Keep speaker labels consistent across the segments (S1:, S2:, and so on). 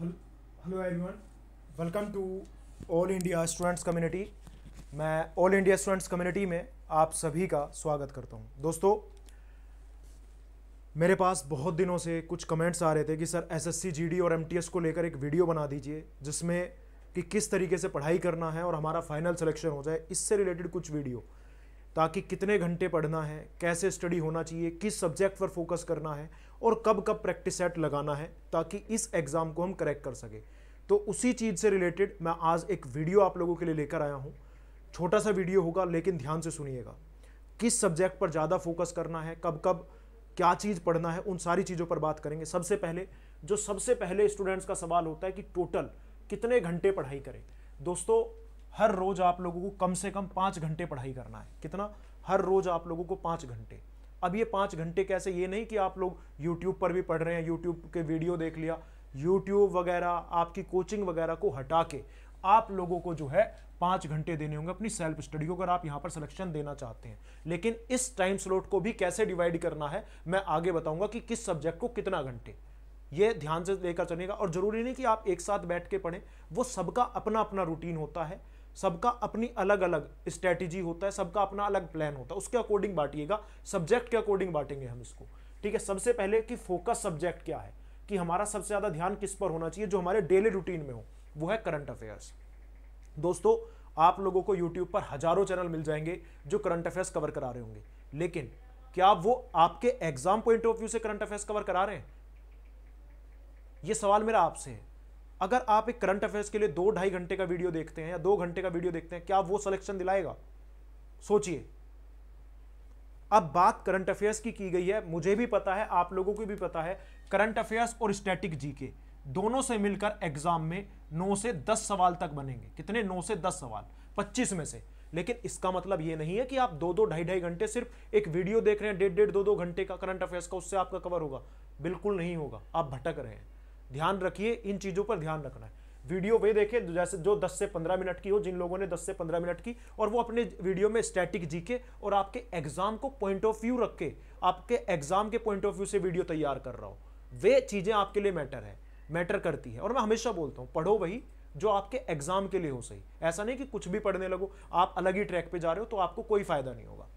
S1: hello everyone welcome to all India students community मैं all India students community में आप सभी का स्वागत करता हूं दोस्तों मेरे पास बहुत दिनों से कुछ कमेंट्स आ रहे थे कि सर एसएससी जीडी e और एमटीएस को लेकर एक वीडियो बना दीजिए जिसमें कि किस तरीके से पढ़ाई करना है और हमारा फाइनल सिलेक्शन हो जाए इससे रिलेटेड कुछ वीडियो ताकि कितने घंटे पढ़ना है कैसे स्टडी होना चाहिए किस सब्जेक्ट पर फोकस करना है और कब कब प्रैक्टिस सेट लगाना है ताकि इस एग्ज़ाम को हम करेक्ट कर सकें तो उसी चीज़ से रिलेटेड मैं आज एक वीडियो आप लोगों के लिए लेकर आया हूँ छोटा सा वीडियो होगा लेकिन ध्यान से सुनिएगा किस सब्जेक्ट पर ज़्यादा फोकस करना है कब कब क्या चीज़ पढ़ना है उन सारी चीज़ों पर बात करेंगे सबसे पहले जो सबसे पहले स्टूडेंट्स का सवाल होता है कि टोटल कितने घंटे पढ़ाई करें दोस्तों हर रोज आप लोगों को कम से कम पाँच घंटे पढ़ाई करना है कितना हर रोज आप लोगों को पाँच घंटे अब ये पाँच घंटे कैसे ये नहीं कि आप लोग यूट्यूब पर भी पढ़ रहे हैं यूट्यूब के वीडियो देख लिया यूट्यूब वगैरह आपकी कोचिंग वगैरह को हटा के आप लोगों को जो है पाँच घंटे देने होंगे अपनी सेल्फ स्टडी को अगर आप यहाँ पर सिलेक्शन देना चाहते हैं लेकिन इस टाइम स्लॉट को भी कैसे डिवाइड करना है मैं आगे बताऊंगा कि किस सब्जेक्ट को कितना घंटे ये ध्यान से लेकर चलेगा और जरूरी नहीं कि आप एक साथ बैठ के पढ़ें वो सबका अपना अपना रूटीन होता है सबका अपनी अलग अलग स्ट्रैटेजी होता है सबका अपना अलग प्लान होता है उसके अकॉर्डिंग बांटिएगा सब्जेक्ट के अकॉर्डिंग बांटेंगे हम इसको ठीक है सबसे पहले कि फोकस सब्जेक्ट क्या है कि हमारा सबसे ज़्यादा ध्यान किस पर होना चाहिए जो हमारे डेली रूटीन में हो वो है करंट अफेयर्स दोस्तों आप लोगों को यूट्यूब पर हज़ारों चैनल मिल जाएंगे जो करंट अफेयर्स कवर करा रहे होंगे लेकिन क्या वो आपके एग्जाम पॉइंट ऑफ व्यू से करंट अफेयर्स कवर करा रहे हैं ये सवाल मेरा आपसे है अगर आप एक करंट अफेयर्स के लिए दो ढाई घंटे का वीडियो देखते हैं या दो घंटे का वीडियो देखते हैं क्या वो सिलेक्शन दिलाएगा सोचिए अब बात करंट अफेयर्स की की गई है मुझे भी पता है आप लोगों को भी पता है करंट अफेयर्स और स्टैटिक जीके दोनों से मिलकर एग्जाम में नौ से दस सवाल तक बनेंगे कितने नौ से दस सवाल पच्चीस में से लेकिन इसका मतलब यह नहीं है कि आप दो दो ढाई ढाई घंटे सिर्फ एक वीडियो देख रहे हैं डेढ़ डेढ़ दो दो घंटे का करंट अफेयर्स का उससे आपका कवर होगा बिल्कुल नहीं होगा आप भटक रहे हैं ध्यान रखिए इन चीज़ों पर ध्यान रखना है वीडियो वे देखें जैसे जो 10 से 15 मिनट की हो जिन लोगों ने 10 से 15 मिनट की और वो अपने वीडियो में स्टैटिक जीके और आपके एग्जाम को पॉइंट ऑफ व्यू रख के आपके एग्जाम के पॉइंट ऑफ व्यू से वीडियो तैयार कर रहा हो वे चीज़ें आपके लिए मैटर है मैटर करती है और मैं हमेशा बोलता हूँ पढ़ो वही जो आपके एग्जाम के लिए हो सही ऐसा नहीं कि कुछ भी पढ़ने लगो आप अलग ही ट्रैक पर जा रहे हो तो आपको कोई फायदा नहीं होगा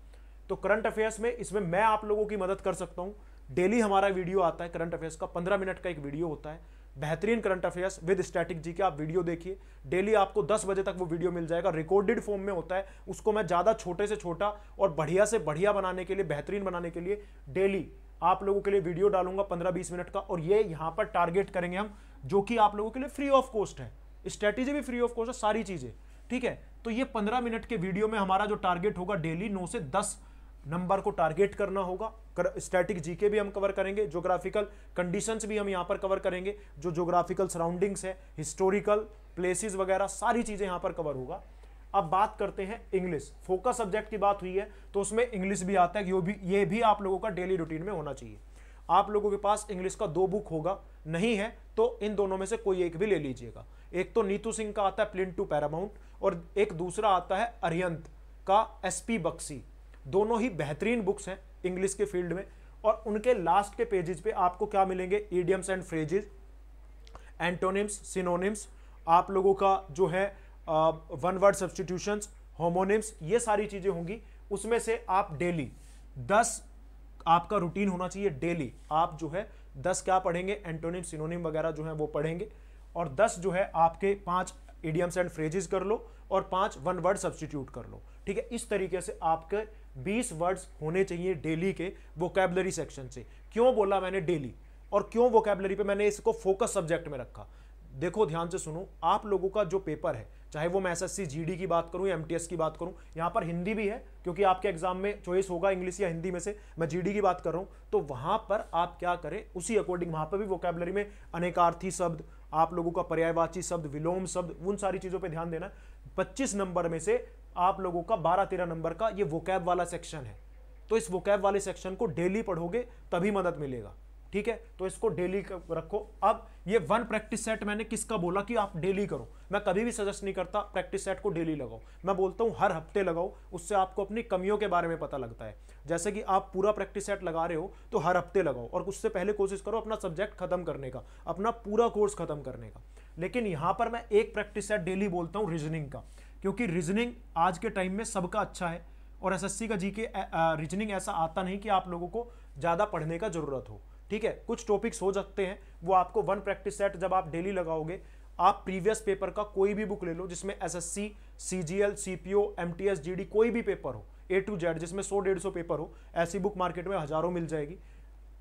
S1: तो करंट अफेयर्स में इसमें मैं आप लोगों की मदद कर सकता हूँ डेली हमारा वीडियो आता है करंट अफेयर्स का पंद्रह मिनट का एक वीडियो होता है बेहतरीन current affairs with static G K आप वीडियो देखिए डेली आपको 10 बजे तक वो वीडियो मिल जाएगा रिकॉर्डेड फॉर्म में होता है उसको मैं ज़्यादा छोटे से छोटा और बढ़िया से बढ़िया बनाने के लिए बेहतरीन बनाने के लिए डेली आप लोगों के लिए वीडियो डालूंगा पंद्रह बीस मिनट का और ये यहाँ पर टारगेट करेंगे हम जो कि आप लोगों के लिए फ्री ऑफ कॉस्ट है स्ट्रैटेजी भी फ्री ऑफ कॉस्ट है सारी चीज़ें ठीक है तो ये पंद्रह मिनट के वीडियो में हमारा जो टारगेट होगा डेली नौ से दस नंबर को टारगेट करना होगा स्टैटिक जीके भी हम कवर करेंगे जोग्राफिकल कंडीशंस भी हम यहाँ पर कवर करेंगे जो जोग्राफिकल सराउंडिंग्स है हिस्टोरिकल प्लेसेस वगैरह सारी चीज़ें यहां पर कवर होगा अब बात करते हैं इंग्लिश फोकस सब्जेक्ट की बात हुई है तो उसमें इंग्लिश भी आता है यह भी ये भी आप लोगों का डेली रूटीन में होना चाहिए आप लोगों के पास इंग्लिश का दो बुक होगा नहीं है तो इन दोनों में से कोई एक भी ले लीजिएगा एक तो नीतू सिंह का आता है प्लिन टू पैरामाउंट और एक दूसरा आता है अरियंत का एसपी बक्सी दोनों ही बेहतरीन बुक्स हैं इंग्लिश के फील्ड में और उनके लास्ट के पेजेस पे आपको क्या मिलेंगे idioms and phrases antonyms synonyms आप लोगों का जो है वन वर्ड सब्सटीट्यूशंस होमोनिम्स ये सारी चीज़ें होंगी उसमें से आप डेली दस आपका रूटीन होना चाहिए डेली आप जो है दस क्या पढ़ेंगे एंटोनिम सिनोनिम वगैरह जो है वो पढ़ेंगे और दस जो है आपके पाँच ईडियम्स एंड फ्रेजेस कर लो और पांच वन वर्ड सब्सटीट्यूट कर लो ठीक है इस तरीके से आपके बीस वर्ड्स होने चाहिए डेली के वोकेबलरी सेक्शन से क्यों बोला मैंने डेली और क्यों वोकेबलरी पे मैंने इसको फोकस सब्जेक्ट में रखा देखो ध्यान से सुनो आप लोगों का जो पेपर है चाहे वो मैं एस एस की बात करूं या एम की बात करूं यहाँ पर हिंदी भी है क्योंकि आपके एग्जाम में चॉइस होगा इंग्लिश या हिंदी में से मैं जी की बात कर रहा हूँ तो वहाँ पर आप क्या करें उसी अकॉर्डिंग वहाँ पर भी वोकेबलरी में अनेकार्थी शब्द आप लोगों का पर्यायवाची शब्द विलोम शब्द उन सारी चीज़ों पर ध्यान देना पच्चीस नंबर में से आप लोगों का बारह तेरह नंबर का ये वोकैब वाला सेक्शन है तो इस वोकैब वाले सेक्शन को डेली पढ़ोगे तभी मदद मिलेगा ठीक है तो इसको डेली रखो अब ये वन प्रैक्टिस सेट मैंने किसका बोला कि आप डेली करो मैं कभी भी सजेस्ट नहीं करता प्रैक्टिस सेट को डेली लगाओ मैं बोलता हूँ हर हफ्ते लगाओ उससे आपको अपनी कमियों के बारे में पता लगता है जैसे कि आप पूरा प्रैक्टिस सेट लगा रहे हो तो हर हफ्ते लगाओ और उससे पहले कोशिश करो अपना सब्जेक्ट खत्म करने का अपना पूरा कोर्स खत्म करने का लेकिन यहाँ पर मैं एक प्रैक्टिस सेट डेली बोलता हूँ रीजनिंग का क्योंकि रीजनिंग आज के टाइम में सबका अच्छा है और एस का जी रीजनिंग ऐसा आता नहीं कि आप लोगों को ज़्यादा पढ़ने का ज़रूरत हो ठीक है कुछ टॉपिक्स हो सकते हैं वो आपको वन प्रैक्टिस सेट जब आप डेली लगाओगे आप प्रीवियस पेपर का कोई भी बुक ले लो जिसमें SSC, CGL, CPO, MTS, GD कोई भी पेपर हो ए टू जेड जिसमें सौ डेढ़ सौ पेपर हो ऐसी बुक मार्केट में हज़ारों मिल जाएगी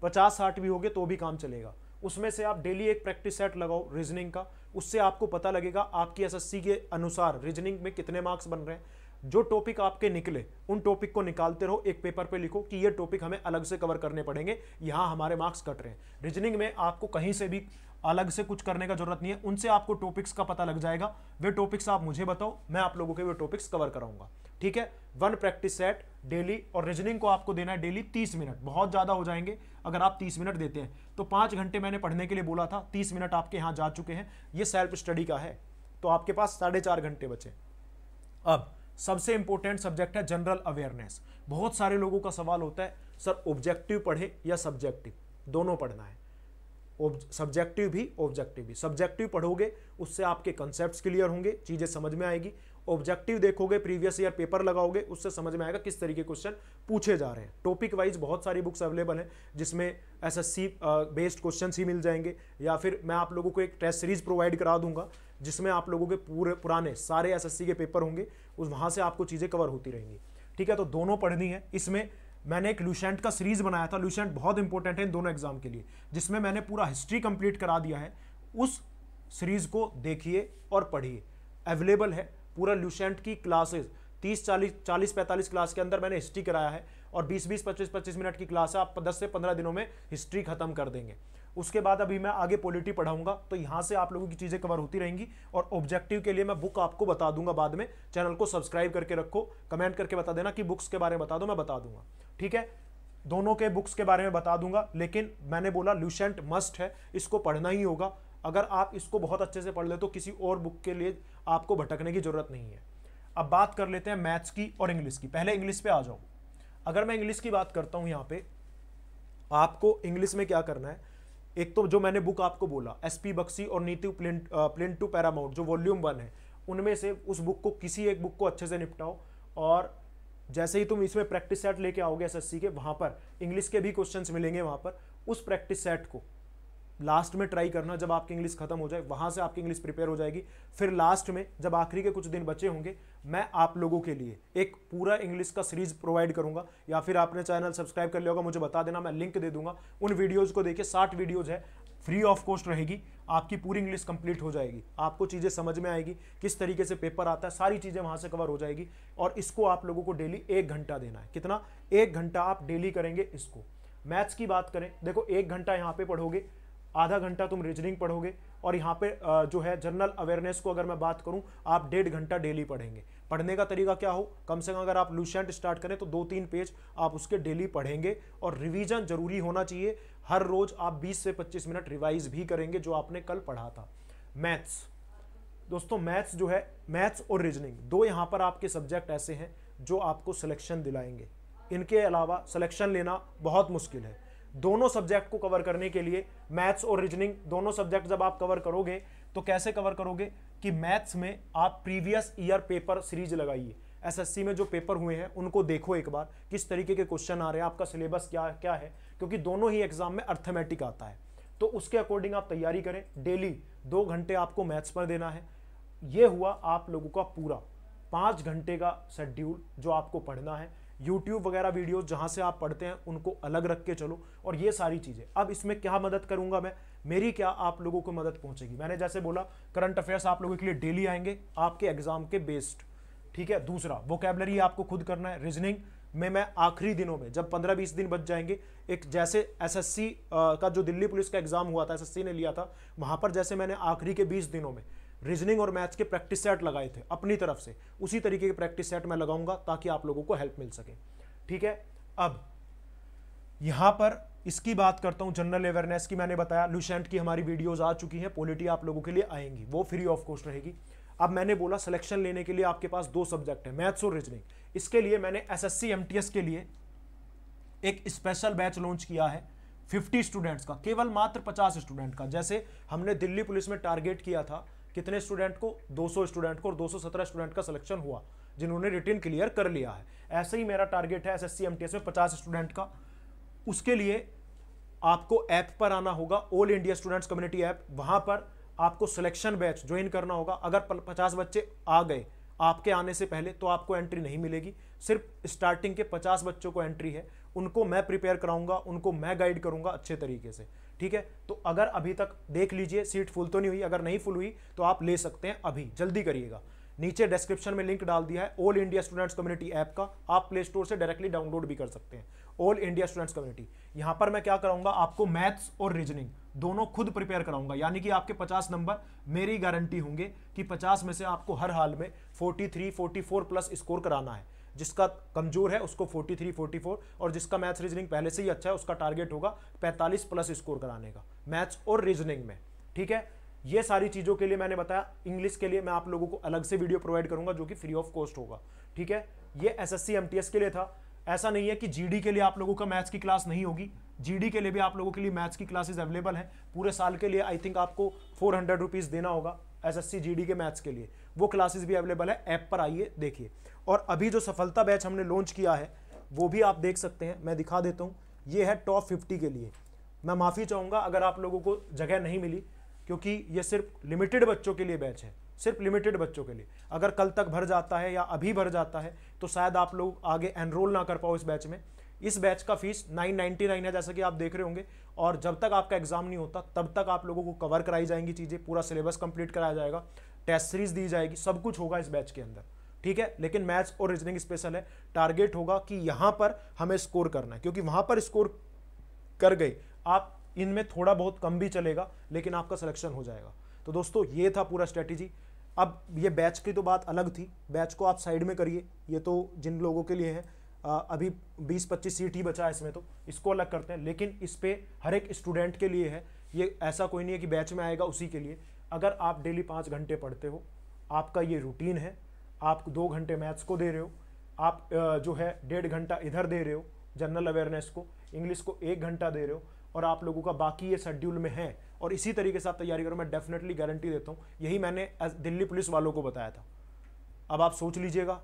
S1: पचास साठ भी होगे तो भी काम चलेगा उसमें से आप डेली एक प्रैक्टिस सेट लगाओ रीजनिंग का उससे आपको पता लगेगा आपकी एसएससी के अनुसार रीजनिंग में कितने मार्क्स बन रहे हैं जो टॉपिक आपके निकले उन टॉपिक को निकालते रहो एक पेपर पे लिखो कि ये टॉपिक हमें अलग से कवर करने पड़ेंगे यहाँ हमारे मार्क्स कट रहे हैं रीजनिंग में आपको कहीं से भी अलग से कुछ करने का जरूरत नहीं है उनसे आपको टॉपिक्स का पता लग जाएगा वे टॉपिक्स आप मुझे बताओ मैं आप लोगों के वे टॉपिक्स कवर कराऊंगा ठीक है वन प्रैक्टिस सेट डेली और रीजनिंग को आपको देना है डेली तीस मिनट बहुत ज़्यादा हो जाएंगे अगर आप तीस मिनट देते हैं तो पाँच घंटे मैंने पढ़ने के लिए बोला था तीस मिनट आपके यहाँ जा चुके हैं ये सेल्फ स्टडी का है तो आपके पास साढ़े चार घंटे बचे अब सबसे इंपॉर्टेंट सब्जेक्ट है जनरल अवेयरनेस बहुत सारे लोगों का सवाल होता है सर ऑब्जेक्टिव पढ़े या सब्जेक्टिव दोनों पढ़ना है सब्जेक्टिव भी ऑब्जेक्टिव भी सब्जेक्टिव पढ़ोगे उससे आपके कंसेप्ट क्लियर होंगे चीज़ें समझ में आएगी ऑब्जेक्टिव देखोगे प्रीवियस ईयर पेपर लगाओगे उससे समझ में आएगा किस तरीके क्वेश्चन पूछे जा रहे हैं टॉपिक वाइज बहुत सारी बुक्स अवेलेबल हैं जिसमें एसएससी बेस्ड क्वेश्चन ही मिल जाएंगे या फिर मैं आप लोगों को एक टेस्ट सीरीज प्रोवाइड करा दूंगा जिसमें आप लोगों के पूरे पुराने सारे एसएससी के पेपर होंगे उस वहाँ से आपको चीज़ें कवर होती रहेंगी ठीक है तो दोनों पढ़नी है इसमें मैंने एक लूशेंट का सीरीज बनाया था लूशेंट बहुत इंपॉर्टेंट है इन दोनों एग्जाम के लिए जिसमें मैंने पूरा हिस्ट्री कंप्लीट करा दिया है उस सीरीज को देखिए और पढ़िए अवेलेबल है पूरा लूशेंट की क्लासेस तीस चालीस चालीस पैंतालीस क्लास के अंदर मैंने हिस्ट्री कराया है और 20-20 25-25 मिनट की क्लास है आप 10 से 15 दिनों में हिस्ट्री खत्म कर देंगे उसके बाद अभी मैं आगे पॉलिटी पढ़ाऊंगा तो यहाँ से आप लोगों की चीज़ें कवर होती रहेंगी और ऑब्जेक्टिव के लिए मैं बुक आपको बता दूंगा बाद में चैनल को सब्सक्राइब करके रखो कमेंट करके बता देना कि बुक्स के बारे में बता दो मैं बता दूंगा ठीक है दोनों के बुक्स के बारे में बता दूंगा लेकिन मैंने बोला ल्यूशेंट मस्ट है इसको पढ़ना ही होगा अगर आप इसको बहुत अच्छे से पढ़ ले तो किसी और बुक के लिए आपको भटकने की जरूरत नहीं है अब बात कर लेते हैं मैथ्स की और इंग्लिश की पहले इंग्लिश पे आ जाओ अगर मैं इंग्लिश की बात करता हूँ यहाँ पे आपको इंग्लिश में क्या करना है एक तो जो मैंने बुक आपको बोला एस पी बक्सी और Neeti plinth plinth to paramount जो वॉल्यूम वन है उनमें से उस बुक को किसी एक बुक को अच्छे से निपटाओ और जैसे ही तुम इसमें प्रैक्टिस सेट लेके आओगे एसएससी के वहाँ पर इंग्लिश के भी क्वेश्चंस मिलेंगे वहाँ पर उस प्रैक्टिस सेट को लास्ट में ट्राई करना जब आपकी इंग्लिश खत्म हो जाए वहाँ से आपकी इंग्लिश प्रिपेयर हो जाएगी फिर लास्ट में जब आखिरी के कुछ दिन बचे होंगे मैं आप लोगों के लिए एक पूरा इंग्लिश का सीरीज प्रोवाइड करूंगा या फिर आपने चैनल सब्सक्राइब कर लिया होगा मुझे बता देना मैं लिंक दे दूंगा उन वीडियोज़ को देखिए साठ वीडियोज़ है फ्री ऑफ कॉस्ट रहेगी आपकी पूरी इंग्लिश कंप्लीट हो जाएगी आपको चीज़ें समझ में आएगी किस तरीके से पेपर आता है सारी चीज़ें वहाँ से कवर हो जाएगी और इसको आप लोगों को डेली एक घंटा देना है कितना एक घंटा आप डेली करेंगे इसको मैथ्स की बात करें देखो एक घंटा यहाँ पे पढ़ोगे आधा घंटा तुम रीजनिंग पढ़ोगे और यहाँ पे जो है जनरल अवेयरनेस को अगर मैं बात करूँ आप डेढ़ घंटा डेली पढ़ेंगे पढ़ने का तरीका क्या हो कम से कम अगर आप लूशेंट स्टार्ट करें तो दो तीन पेज आप उसके डेली पढ़ेंगे और रिवीजन जरूरी होना चाहिए हर रोज आप 20 से 25 मिनट रिवाइज भी करेंगे जो आपने कल पढ़ा था मैथ्स दोस्तों मैथ्स जो है मैथ्स और रीजनिंग दो यहाँ पर आपके सब्जेक्ट ऐसे हैं जो आपको सिलेक्शन दिलाएंगे इनके अलावा सिलेक्शन लेना बहुत मुश्किल है दोनों सब्जेक्ट को कवर करने के लिए मैथ्स और रीजनिंग दोनों सब्जेक्ट जब आप कवर करोगे तो कैसे कवर करोगे कि मैथ्स में आप प्रीवियस ईयर पेपर सीरीज लगाइए एसएससी में जो पेपर हुए हैं उनको देखो एक बार किस तरीके के क्वेश्चन आ रहे हैं आपका सिलेबस क्या क्या है क्योंकि दोनों ही एग्जाम में अर्थमेटिक आता है तो उसके अकॉर्डिंग आप तैयारी करें डेली दो घंटे आपको मैथ्स पर देना है ये हुआ आप लोगों का पूरा पाँच घंटे का शेड्यूल जो आपको पढ़ना है यूट्यूब वगैरह वीडियो जहां से आप पढ़ते हैं उनको अलग रख के चलो और ये सारी चीज़ें अब इसमें क्या मदद करूंगा मैं मेरी क्या आप लोगों को मदद पहुंचेगी मैंने जैसे बोला करंट अफेयर्स आप लोगों के लिए डेली आएंगे आपके एग्जाम के बेस्ड ठीक है दूसरा वोकेबलरी आपको खुद करना है रीजनिंग में मैं आखिरी दिनों में जब पंद्रह बीस दिन बच जाएंगे एक जैसे एसएससी का जो दिल्ली पुलिस का एग्ज़ाम हुआ था एसएससी ने लिया था वहां पर जैसे मैंने आखिरी के बीस दिनों में रीजनिंग और मैथ्स के प्रैक्टिस सेट लगाए थे अपनी तरफ से उसी तरीके के प्रैक्टिस सेट मैं लगाऊंगा ताकि आप लोगों को हेल्प मिल सके ठीक है अब यहां पर इसकी बात करता हूं जनरल अवेयरनेस की मैंने बताया लुशेंट की हमारी वीडियोज़ आ चुकी हैं पॉलिटी आप लोगों के लिए आएंगी वो फ्री ऑफ कॉस्ट रहेगी अब मैंने बोला सिलेक्शन लेने के लिए आपके पास दो सब्जेक्ट है मैथ्स और रीजनिंग इसके लिए मैंने एसएससी एस के लिए एक स्पेशल बैच लॉन्च किया है 50 स्टूडेंट्स का केवल मात्र 50 स्टूडेंट का जैसे हमने दिल्ली पुलिस में टारगेट किया था कितने स्टूडेंट को 200 स्टूडेंट को और 217 स्टूडेंट का सिलेक्शन हुआ जिन्होंने रिटर्न क्लियर कर लिया है ऐसे ही मेरा टारगेट है एसएससी एमटीएस में 50 स्टूडेंट का उसके लिए आपको ऐप पर आना होगा all India students community app वहाँ पर आपको सिलेक्शन बैच ज्वाइन करना होगा अगर पचास बच्चे आ गए आपके आने से पहले तो आपको एंट्री नहीं मिलेगी सिर्फ स्टार्टिंग के पचास बच्चों को एंट्री है उनको मैं प्रिपेयर कराऊंगा उनको मैं गाइड करूंगा अच्छे तरीके से ठीक है तो अगर अभी तक देख लीजिए सीट फुल तो नहीं हुई अगर नहीं फुल हुई तो आप ले सकते हैं अभी जल्दी करिएगा नीचे डिस्क्रिप्शन में लिंक डाल दिया है all India students community app का आप प्ले स्टोर से डायरेक्टली डाउनलोड भी कर सकते हैं ऑल इंडिया स्टूडेंट्स कम्युनिटी यहाँ पर मैं क्या कराऊंगा आपको मैथ्स और रीजनिंग दोनों खुद प्रिपेयर कराऊंगा यानी कि आपके 50 नंबर मेरी गारंटी होंगे कि 50 में से आपको हर हाल में 43, 44 प्लस स्कोर कराना है जिसका कमजोर है उसको 43, 44 और जिसका मैथ्स रीजनिंग पहले से ही अच्छा है उसका टारगेट होगा 45 प्लस स्कोर कराने का मैथ्स और रीजनिंग में ठीक है ये सारी चीज़ों के लिए मैंने बताया इंग्लिश के लिए मैं आप लोगों को अलग से वीडियो प्रोवाइड करूंगा जो कि फ्री ऑफ कॉस्ट होगा ठीक है ये एस एस के लिए था ऐसा नहीं है कि जी के लिए आप लोगों का मैथ्स की क्लास नहीं होगी जी के लिए भी आप लोगों के लिए मैथ्स की क्लासेस अवेलेबल हैं पूरे साल के लिए आई थिंक आपको फोर हंड्रेड रुपीज़ देना होगा एस एस के मैथ्स के लिए वो क्लासेज भी अवेलेबल है ऐप पर आइए देखिए और अभी जो सफलता बैच हमने लॉन्च किया है वो भी आप देख सकते हैं मैं दिखा देता हूँ ये है टॉप फिफ्टी के लिए मैं माफ़ी चाहूँगा अगर आप लोगों को जगह नहीं मिली क्योंकि ये सिर्फ लिमिटेड बच्चों के लिए बैच है सिर्फ लिमिटेड बच्चों के लिए अगर कल तक भर जाता है या अभी भर जाता है तो शायद आप लोग आगे एनरोल ना कर पाओ इस बैच में इस बैच का फीस 999 है जैसा कि आप देख रहे होंगे और जब तक आपका एग्ज़ाम नहीं होता तब तक आप लोगों को कवर कराई जाएंगी चीज़ें पूरा सिलेबस कंप्लीट कराया जाएगा टेस्ट सीरीज दी जाएगी सब कुछ होगा इस बैच के अंदर ठीक है लेकिन मैथ्स और रीजनिंग स्पेशल है टारगेट होगा कि यहाँ पर हमें स्कोर करना है क्योंकि वहाँ पर स्कोर कर गए आप इनमें थोड़ा बहुत कम भी चलेगा लेकिन आपका सिलेक्शन हो जाएगा तो दोस्तों ये था पूरा स्ट्रेटेजी अब ये बैच की तो बात अलग थी बैच को आप साइड में करिए ये तो जिन लोगों के लिए है अभी 20-25 सीट ही बचा है इसमें तो इसको अलग करते हैं लेकिन इस पर हर एक स्टूडेंट के लिए है ये ऐसा कोई नहीं है कि बैच में आएगा उसी के लिए अगर आप डेली पाँच घंटे पढ़ते हो आपका ये रूटीन है आप दो घंटे मैथ्स को दे रहे हो आप जो है डेढ़ घंटा इधर दे रहे हो जनरल अवेयरनेस को इंग्लिश को एक घंटा दे रहे हो और आप लोगों का बाकी ये शेड्यूल में है और इसी तरीके से आप तैयारी करो मैं डेफिनेटली गारंटी देता हूँ यही मैंने दिल्ली पुलिस वालों को बताया था अब आप सोच लीजिएगा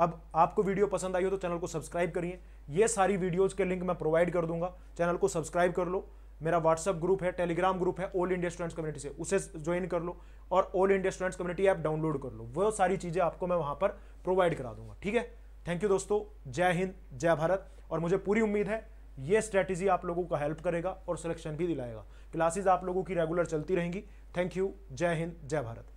S1: अब आपको वीडियो पसंद आई हो तो चैनल को सब्सक्राइब करिए ये सारी वीडियोज़ के लिंक मैं प्रोवाइड कर दूंगा चैनल को सब्सक्राइब कर लो मेरा व्हाट्सअप ग्रुप है टेलीग्राम ग्रुप है ऑल इंडिया स्टूडेंट्स कम्युनिटी से उसे ज्वाइन कर लो और all India students community app download कर लो वो सारी चीज़ें आपको मैं वहाँ पर प्रोवाइड करा दूंगा ठीक है थैंक यू दोस्तों जय हिंद जय भारत और मुझे पूरी उम्मीद है ये स्ट्रैटेजी आप लोगों का हेल्प करेगा और सिलेक्शन भी दिलाएगा क्लासेज आप लोगों की रेगुलर चलती रहेंगी थैंक यू जय हिंद जय भारत